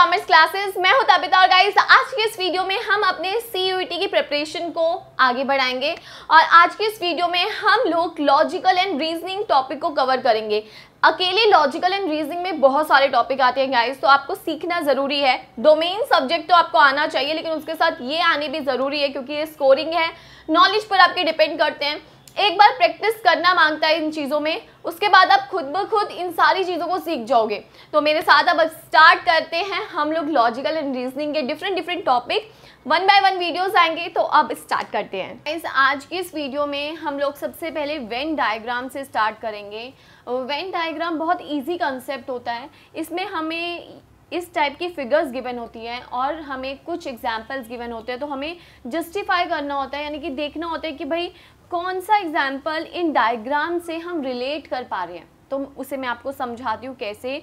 commerce classes मैं हूं तबिता और गाइस आज के इस वीडियो में हम अपने सी e की प्रिपरेशन को आगे बढ़ाएंगे और आज के इस वीडियो में हम लोग लॉजिकल एंड रीजनिंग टॉपिक को कवर करेंगे अकेले लॉजिकल एंड रीजनिंग में बहुत सारे टॉपिक आते हैं गाइस तो आपको सीखना ज़रूरी है डोमेन सब्जेक्ट तो आपको आना चाहिए लेकिन उसके साथ ये आने भी ज़रूरी है क्योंकि ये स्कोरिंग है नॉलेज पर आपके डिपेंड करते हैं एक बार प्रैक्टिस करना मांगता है इन चीज़ों में उसके बाद आप खुद ब खुद इन सारी चीज़ों को सीख जाओगे तो मेरे साथ अब स्टार्ट करते हैं हम लोग लॉजिकल एंड रीजनिंग के different different topic one by one videos आएंगे तो अब स्टार्ट करते हैं इस आज की इस वीडियो में हम लोग सबसे पहले वेन डायग्राम से स्टार्ट करेंगे वेन डायग्राम बहुत ईजी कंसेप्ट होता है इसमें हमें इस टाइप की फिगर्स गिवन होती हैं और हमें कुछ एग्जाम्पल्स गिवन होते हैं तो हमें जस्टिफाई करना होता है यानी कि देखना होता है कि भाई कौन सा एग्जाम्पल इन डायग्राम से हम रिलेट कर पा रहे हैं तो उसे मैं आपको समझाती हूँ कैसे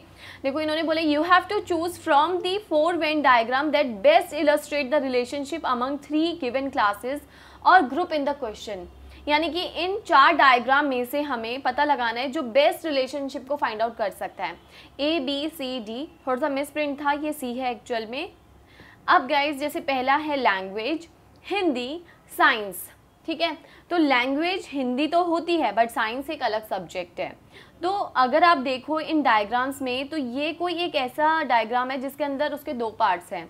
देखो इन्होंने बोले you have to choose from the four Venn diagram that best illustrate the relationship among three given classes or group in the question यानी कि इन चार डायग्राम में से हमें पता लगाना है जो बेस्ट रिलेशनशिप को फाइंड आउट कर सकता है ए बी सी डी थोड़ा सा मिस प्रिंट था ये सी है एक्चुअल में अब गाइज जैसे पहला है लैंग्वेज हिंदी साइंस ठीक है तो लैंग्वेज हिंदी तो होती है बट साइंस एक अलग सब्जेक्ट है तो अगर आप देखो इन डायग्राम्स में तो ये कोई एक ऐसा डायग्राम है जिसके अंदर उसके दो पार्ट्स हैं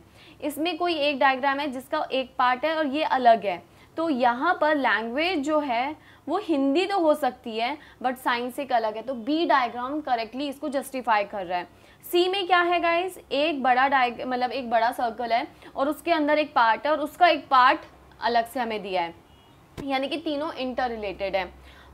इसमें कोई एक डायग्राम है जिसका एक पार्ट है और ये अलग है तो यहाँ पर लैंग्वेज जो है वो हिंदी तो हो सकती है बट साइंस एक अलग है तो बी डायग्राम करेक्टली इसको जस्टिफाई कर रहा है सी में क्या है गाइस एक बड़ा डाय मतलब एक बड़ा सर्कल है और उसके अंदर एक पार्ट है और उसका एक पार्ट अलग से हमें दिया है यानी कि तीनों इंटर रिलेटेड हैं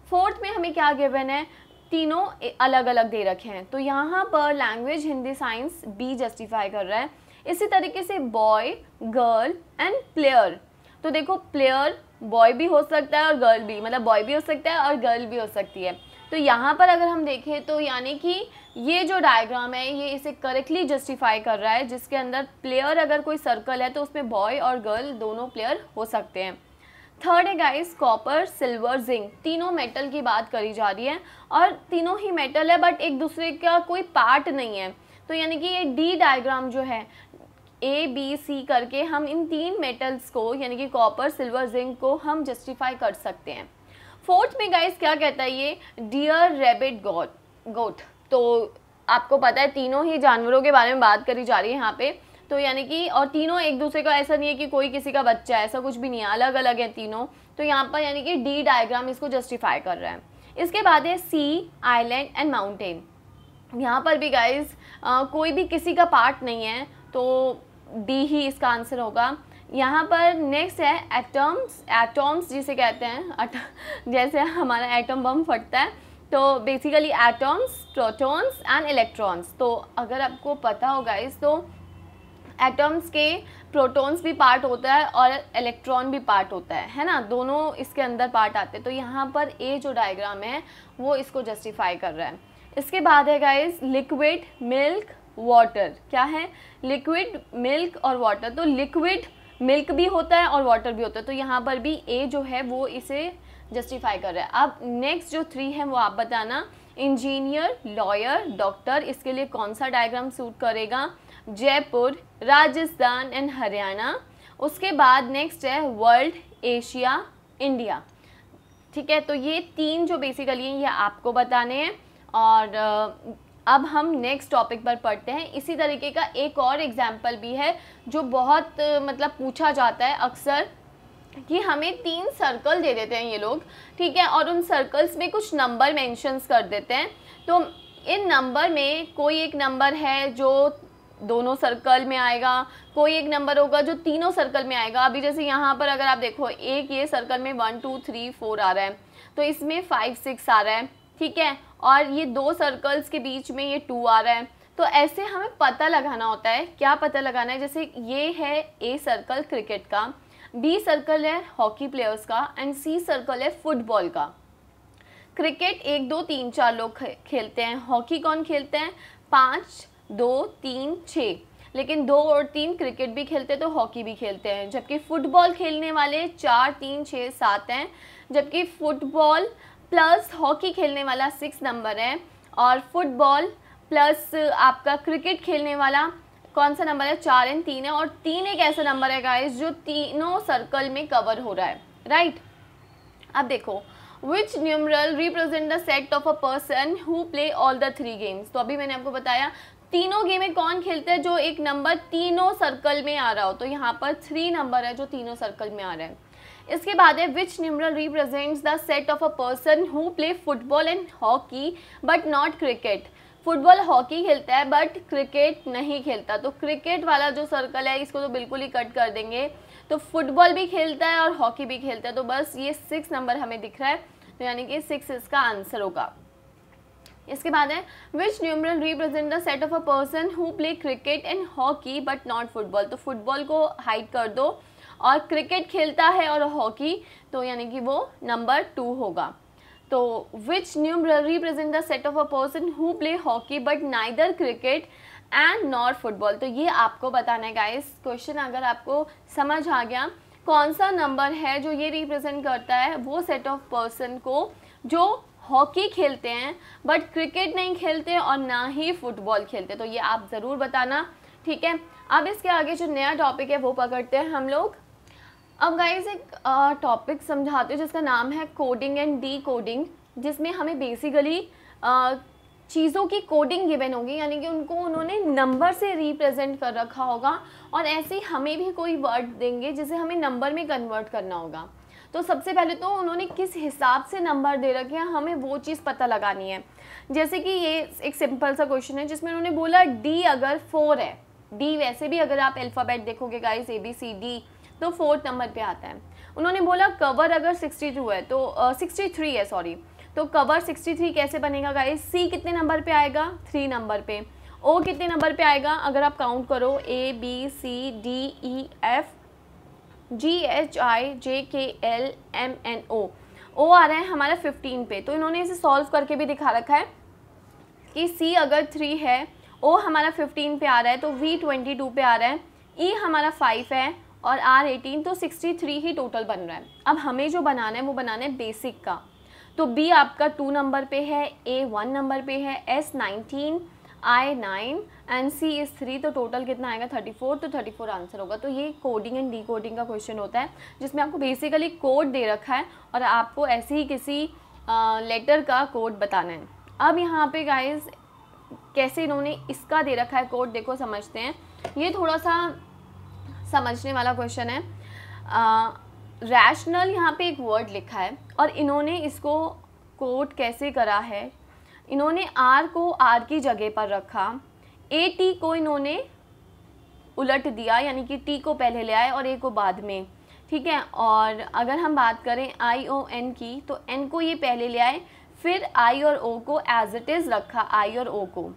फोर्थ में हमें क्या गिवन है तीनों अलग अलग दे रखे हैं तो यहाँ पर language Hindi science B justify कर रहा है इसी तरीके से बॉय गर्ल एंड प्लेयर तो देखो प्लेयर बॉय भी हो सकता है और गर्ल भी मतलब बॉय भी हो सकता है और गर्ल भी हो सकती है तो यहाँ पर अगर हम देखें तो यानी कि ये जो डायग्राम है ये इसे करेक्टली जस्टिफाई कर रहा है जिसके अंदर प्लेयर अगर कोई सर्कल है तो उसमें बॉय और गर्ल दोनों प्लेयर हो सकते हैं थर्ड है गाइस कॉपर सिल्वर जिंक तीनों मेटल की बात करी जा रही है और तीनों ही मेटल है बट एक दूसरे का कोई पार्ट नहीं है तो यानी कि ये डी डायग्राम जो है ए बी सी करके हम इन तीन मेटल्स को यानी कि कॉपर सिल्वर जिंक को हम जस्टिफाई कर सकते हैं फोर्थ में गाइस क्या कहता है ये डियर रेबिट गोट गोट तो आपको पता है तीनों ही जानवरों के बारे में बात करी जा रही है यहाँ पर तो यानी कि और तीनों एक दूसरे का ऐसा नहीं है कि कोई किसी का बच्चा है ऐसा कुछ भी नहीं है अलग अलग है तीनों तो यहाँ पर यानी कि डी डायग्राम इसको जस्टिफाई कर रहा है इसके बाद है सी आइलैंड एंड माउंटेन यहाँ पर भी गाइज कोई भी किसी का पार्ट नहीं है तो डी ही इसका आंसर होगा यहाँ पर नेक्स्ट है एटम्स एटम्स जिसे कहते हैं जैसे हमारा एटम बम फटता है तो basically atoms protons and electrons तो अगर आपको पता होगा इस तो एटम्स के प्रोटॉन्स भी पार्ट होता है और इलेक्ट्रॉन भी पार्ट होता है है ना दोनों इसके अंदर पार्ट आते हैं तो यहाँ पर ए जो डायग्राम है वो इसको जस्टिफाई कर रहा है इसके बाद है गाइज लिक्विड मिल्क वाटर क्या है लिक्विड मिल्क और वाटर तो लिक्विड मिल्क भी होता है और वाटर भी होता है तो यहाँ पर भी ए जो है वो इसे जस्टिफाई कर रहा है अब नेक्स्ट जो थ्री है वो आप बताना इंजीनियर लॉयर डॉक्टर इसके लिए कौन सा डायग्राम सूट करेगा जयपुर राजस्थान एंड हरियाणा उसके बाद नेक्स्ट है वर्ल्ड एशिया इंडिया ठीक है तो ये तीन जो बेसिकली हैं ये आपको बताने हैं और अब हम नेक्स्ट टॉपिक पर पढ़ते हैं इसी तरीके का एक और एग्जाम्पल भी है जो बहुत मतलब पूछा जाता है अक्सर कि हमें तीन सर्कल दे देते हैं ये लोग ठीक है और उन सर्कल्स में कुछ नंबर मेंशंस कर देते हैं तो इन नंबर में कोई एक नंबर है जो दोनों सर्कल में आएगा कोई एक नंबर होगा जो तीनों सर्कल में आएगा अभी जैसे यहाँ पर अगर आप देखो एक ये सर्कल में वन टू थ्री फोर आ रहा है तो इसमें फाइव सिक्स आ रहा है ठीक है और ये दो सर्कल्स के बीच में ये टू आ रहा है तो ऐसे हमें पता लगाना होता है क्या पता लगाना है जैसे ये है ए सर्कल क्रिकेट का बी सर्कल है हॉकी प्लेयर्स का एंड सी सर्कल है फुटबॉल का क्रिकेट एक दो तीन चार लोग खेलते हैं हॉकी कौन खेलते हैं पाँच दो तीन छः लेकिन दो और तीन क्रिकेट भी खेलते हैं तो हॉकी भी खेलते हैं जबकि फ़ुटबॉल खेलने वाले चार तीन छः सात हैं जबकि फ़ुटबॉल प्लस हॉकी खेलने वाला सिक्स नंबर है और फुटबॉल प्लस आपका क्रिकेट खेलने वाला कौन सा नंबर है चार एंड तीन है और तीन एक ऐसा नंबर है गाइस जो तीनों सर्कल में कवर हो रहा है राइट अब देखो which numeral represent the set of a person who play all the three games तो अभी मैंने आपको बताया तीनों गेमें कौन खेलते हैं जो एक नंबर तीनों सर्कल में आ रहा हो तो यहाँ पर थ्री नंबर है जो तीनों सर्कल में आ रहा है इसके बाद है which numeral represents the set of a person who play football and hockey but not cricket football hockey खेलता है बट क्रिकेट नहीं खेलता तो क्रिकेट वाला जो सर्कल है इसको तो बिल्कुल ही कट कर देंगे तो फुटबॉल भी खेलता है और हॉकी भी खेलता है तो बस ये सिक्स नंबर हमें दिख रहा है तो यानी कि सिक्स इसका आंसर होगा इसके बाद है which numeral represent the set of a person who play cricket and hockey but not football तो फुटबॉल को हाइड कर दो और क्रिकेट खेलता है और हॉकी तो यानी कि वो नंबर टू होगा तो which numeral represent the set of a person who play hockey but neither cricket and not football तो ये आपको बताना है गाइस क्वेश्चन अगर आपको समझ आ गया कौन सा नंबर है जो ये रिप्रेजेंट करता है वो सेट ऑफ पर्सन को जो हॉकी खेलते हैं बट क्रिकेट नहीं खेलते और ना ही फुटबॉल खेलते तो ये आप ज़रूर बताना ठीक है अब इसके आगे जो नया टॉपिक है वो पकड़ते हैं हम लोग अब गाइज एक टॉपिक समझाते हो जिसका नाम है कोडिंग एंड डी कोडिंग जिसमें हमें बेसिकली चीज़ों की कोडिंग गिवन होगी यानी कि उनको उन्होंने नंबर से रिप्रेजेंट कर रखा होगा और ऐसे ही हमें भी कोई वर्ड देंगे जिसे हमें नंबर में कन्वर्ट करना होगा तो सबसे पहले तो उन्होंने किस हिसाब से नंबर दे रखे हैं हमें वो चीज़ पता लगानी है जैसे कि ये एक सिंपल सा क्वेश्चन है जिसमें उन्होंने बोला डी अगर फोर है डी वैसे भी अगर आप अल्फ़ाबेट देखोगे guys A B C D तो फोर्थ नंबर पे आता है उन्होंने बोला कवर अगर सिक्सटी टू है तो सिक्सटी uh, थ्री है सॉरी तो कवर सिक्सटी थ्री कैसे बनेगा गाइस सी कितने नंबर पे आएगा थ्री नंबर पे ओ कितने नंबर पे आएगा अगर आप काउंट करो A B C D E F G H I J K L M N O O आ रहा है हमारा फिफ्टीन पे तो इन्होंने इसे सॉल्व करके भी दिखा रखा है कि सी अगर थ्री है ओ हमारा फिफ्टीन पे आ रहा है तो वी ट्वेंटी टू पे आ रहा है ई e हमारा फाइव है और आर एटीन तो सिक्सटी थ्री ही टोटल बन रहा है अब हमें जो बनाना है वो बनाना है बेसिक का तो बी आपका टू नंबर पे है ए वन नंबर पे है S nineteen I nine N C is three तो टोटल कितना आएगा थर्टी फोर तो थर्टी फोर आंसर होगा तो ये कोडिंग एंड कोडिंग का क्वेश्चन होता है जिसमें आपको बेसिकली कोड दे रखा है और आपको ऐसे ही किसी लेटर का कोड बताना है अब यहाँ पे गाइज कैसे इन्होंने इसका दे रखा है कोड देखो समझते हैं ये थोड़ा सा समझने वाला क्वेश्चन है रैशनल यहाँ पे एक वर्ड लिखा है और इन्होंने इसको कोड कैसे करा है इन्होंने आर को आर की जगह पर रखा ए टी को इन्होंने उलट दिया यानी कि टी को पहले ले आए और ए को बाद में ठीक है और अगर हम बात करें आई ओ एन की तो एन को ये पहले ले आए फिर आई और ओ को एज इट इज़ रखा आई और ओ को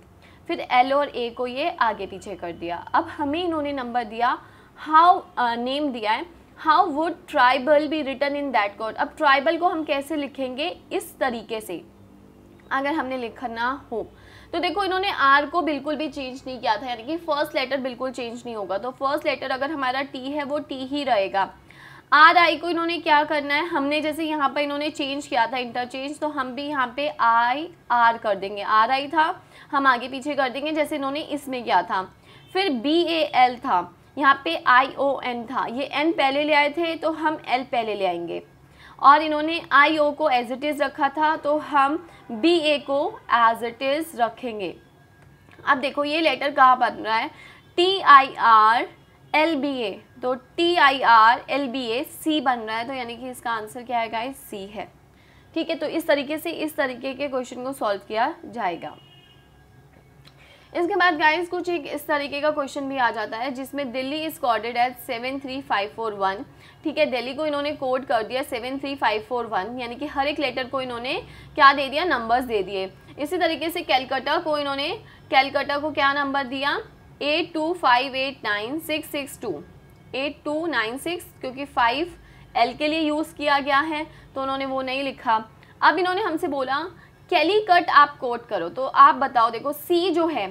फिर एल और ए को ये आगे पीछे कर दिया अब हमें इन्होंने नंबर दिया हाउ नेम दिया है how would tribal be return in that code अब ट्राइबल को हम कैसे लिखेंगे इस तरीके से अगर हमने लिखना हो तो देखो इन्होंने आर को बिल्कुल भी चेंज नहीं किया था यानी कि फर्स्ट लेटर बिल्कुल चेंज नहीं होगा तो फर्स्ट लेटर अगर हमारा टी है वो टी ही रहेगा आर आई को इन्होंने क्या करना है हमने जैसे यहाँ पर इन्होंने चेंज किया था इंटरचेंज तो हम भी यहाँ पे आई आर कर देंगे आर आई था हम आगे पीछे कर देंगे जैसे इन्होंने इसमें किया था फिर बी ए एल था यहाँ पे आई ओ एन था ये एन पहले ले आए थे तो हम एल पहले ले आएंगे और इन्होंने आई ओ को एज इट इज़ रखा था तो हम बी ए को एज इट इज़ रखेंगे अब देखो ये लेटर कहाँ बन रहा है T I R L B A तो T I R L B A C बन रहा है तो यानी कि इसका आंसर क्या है गाइस सी है ठीक है तो इस तरीके से इस तरीके के क्वेश्चन को सॉल्व किया जाएगा इसके बाद गाइस कुछ एक इस तरीके का क्वेश्चन भी आ जाता है जिसमें Delhi is coded eight seven three five four one ठीक है दिल्ली को इन्होंने कोड कर दिया seven three five four one यानी कि हर एक लेटर को इन्होंने क्या दे दिया नंबर्स दे दिए इसी तरीके से कैलकटा को इन्होंने कैलकाटा को क्या नंबर दिया eight two five eight nine six six two eight two nine six क्योंकि फाइव एल के लिए यूज़ किया गया है तो उन्होंने वो नहीं लिखा अब इन्होंने हमसे बोला कैली कट आप कोट करो तो आप बताओ देखो सी जो है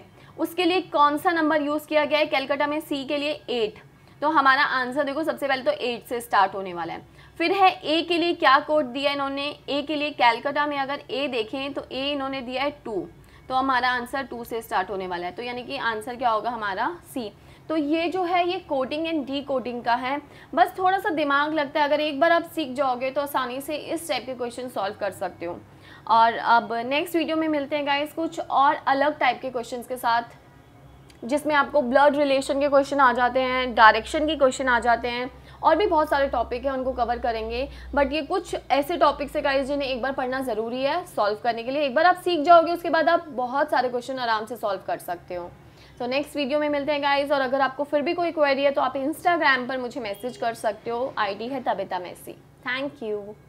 उसके लिए कौन सा नंबर यूज़ किया गया है कैलकटा में सी के लिए एट तो हमारा आंसर देखो सबसे पहले तो एट से स्टार्ट होने वाला है फिर है ए के लिए क्या कोड दिया इन्होंने ए के लिए कैलकटा में अगर ए देखें तो ए इन्होंने दिया है टू तो हमारा आंसर टू से स्टार्ट होने वाला है तो यानी कि आंसर क्या होगा हमारा सी तो ये जो है ये कोडिंग एंड डी कोडिंग का है बस थोड़ा सा दिमाग लगता है अगर एक बार आप सीख जाओगे तो आसानी से इस टाइप के क्वेश्चन सॉल्व कर सकते हो और अब नेक्स्ट वीडियो में मिलते हैं गाइस कुछ और अलग टाइप के क्वेश्चन के साथ जिसमें आपको ब्लड रिलेशन के क्वेश्चन आ जाते हैं डायरेक्शन के क्वेश्चन आ जाते हैं और भी बहुत सारे टॉपिक हैं उनको कवर करेंगे बट ये कुछ ऐसे टॉपिक्स है गाइस जिन्हें एक बार पढ़ना ज़रूरी है सॉल्व करने के लिए एक बार आप सीख जाओगे उसके बाद आप बहुत सारे क्वेश्चन आराम से सॉल्व कर सकते हो तो नेक्स्ट वीडियो में मिलते हैं गाइज और अगर आपको फिर भी कोई क्वेरी है तो आप इंस्टाग्राम पर मुझे मैसेज कर सकते हो आईडी है तबिता मैसी थैंक यू